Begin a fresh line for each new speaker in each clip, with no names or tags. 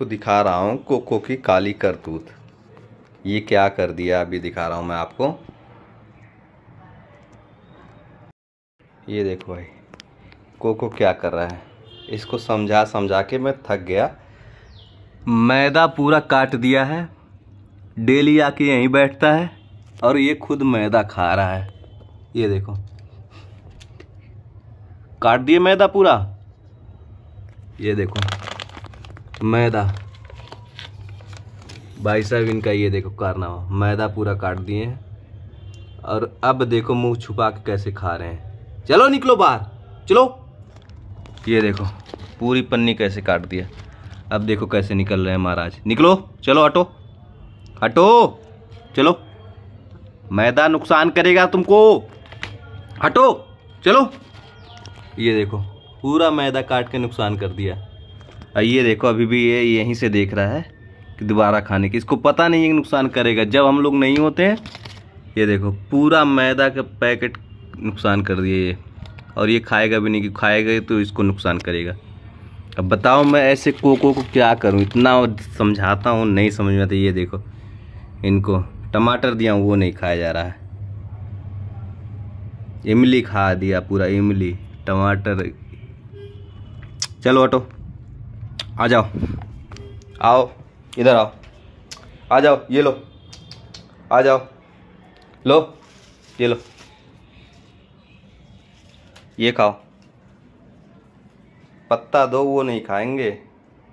आपको दिखा रहा हूँ कोको की काली करतूत ये क्या कर दिया अभी दिखा रहा हूँ मैं आपको ये देखो भाई कोको क्या कर रहा है इसको समझा समझा के मैं थक गया मैदा पूरा काट दिया है डेली आके यहीं बैठता है और ये खुद मैदा खा रहा है ये देखो काट दिए मैदा पूरा ये देखो मैदा भाई साहब इनका ये देखो कारनामा मैदा पूरा काट दिए हैं और अब देखो मुंह छुपा के कैसे खा रहे हैं चलो निकलो बाहर चलो ये देखो पूरी पन्नी कैसे काट दिया अब देखो कैसे निकल रहे हैं महाराज निकलो चलो हटो हटो चलो मैदा नुकसान करेगा तुमको हटो चलो ये देखो पूरा मैदा काट के नुकसान कर दिया ये देखो अभी भी ये यहीं से देख रहा है कि दोबारा खाने की इसको पता नहीं है कि नुकसान करेगा जब हम लोग नहीं होते हैं ये देखो पूरा मैदा का पैकेट नुकसान कर दिए ये और ये खाएगा भी नहीं कि खाएगा तो इसको नुकसान करेगा अब बताओ मैं ऐसे कोको को क्या करूँ इतना समझाता हूँ नहीं समझ में आता ये देखो इनको टमाटर दिया वो नहीं खाया जा रहा है इमली खा दिया पूरा इमली टमाटर चलो ऑटो आ जाओ आओ इधर आओ आ जाओ ये लो आ जाओ लो ये लो ये खाओ पत्ता दो वो नहीं खाएंगे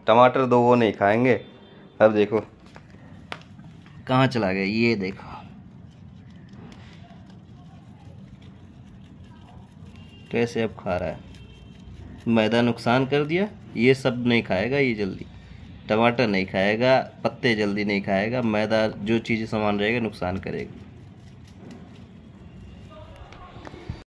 टमाटर दो वो नहीं खाएंगे अब देखो कहाँ चला गया ये देखो
कैसे अब खा रहा है मैदा नुकसान कर दिया ये सब नहीं खाएगा ये जल्दी टमाटर नहीं खाएगा पत्ते जल्दी नहीं खाएगा मैदा जो चीज़ें सामान रहेगा नुकसान करेगा